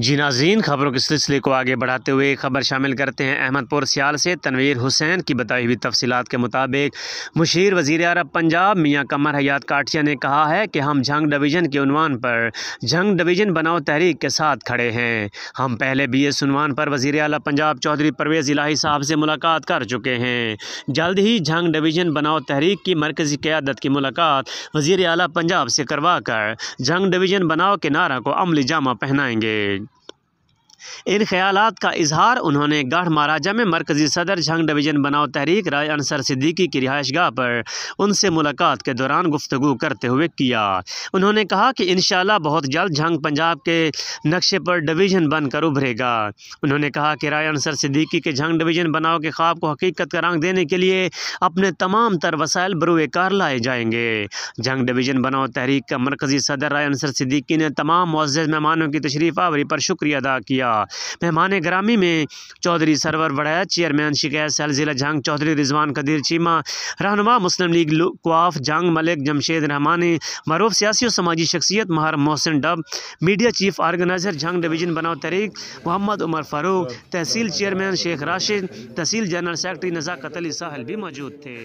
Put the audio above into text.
जी नाजीन खबरों के सिलसिले को आगे बढ़ाते हुए खबर शामिल करते हैं अहमदपुर सियाल से तनवीर हुसैन की बताई हुई तफसीत के मुताबिक मुशीर वजीर अरब पंजाब मियाँ कमर हयात काठिया ने कहा है कि हम जंग डिवीज़न के उनवान पर जंग डिवीज़न बनाओ तहरीक के साथ खड़े हैं हम पहले भी इस उनवान पर वजीर अला पंजाब चौधरी परवेज़ इलाही साहब से मुलाकात कर चुके हैं जल्द ही जंग डिवीज़न बनाओ तहरीक की मरकज़ी क़्यादत की मुलाकात वजीर अला पंजाब से करवा कर जंग डिवीज़न बनाओ के नारा को अमली जामा पहनाएंगे इन ख्याल का इजहार उन्होंने गढ़ महाराजा में मरकज़ी सदर झंग डिवीज़न बनाओ तहरीक राय अनसर सिद्दीकी की रिहाइश गाह पर उनसे मुलाकात के दौरान गुफ्तु करते हुए किया उन्होंने कहा कि इन बहुत जल्द झंग पंजाब के नक्शे पर डिवीज़न बनकर उभरेगा उन्होंने कहा कि राय अनसर सिद्दीकी के झंग डिवीज़न बनाओ के ख्वाब को हकीकत का रंग देने के लिए अपने तमाम तर वसाइल बरुए कार लाए जाएंगे झंग डिवीज़न बनाओ तहरीक का मरकज़ी सदर राय अनसर सिद्दीकी ने तमाम मुआज़ मेहमानों की तशरीफ़ आवरी पर शुक्रिया अदा किया था मेहमान ग्रामी में चौधरी सरवर वड़ैत चेयरमैन शिकायत सेल ज़िला जंग चौधरी रिजवान कदीर चीमा रहनुमा मुस्लिम लीग क्वाफ जंग मलिक जमशेद रहमानी मरूफ सियासी और समाजी शख्सियत महार मोहसिन डब media chief organizer Jhang division बनाओ तरीक मोहम्मद उमर फारूक तहसील चेयरमैन शेख राशिद तहसील जनरल सेक्रेटरी नज़ाकत अली साहल भी मौजूद थे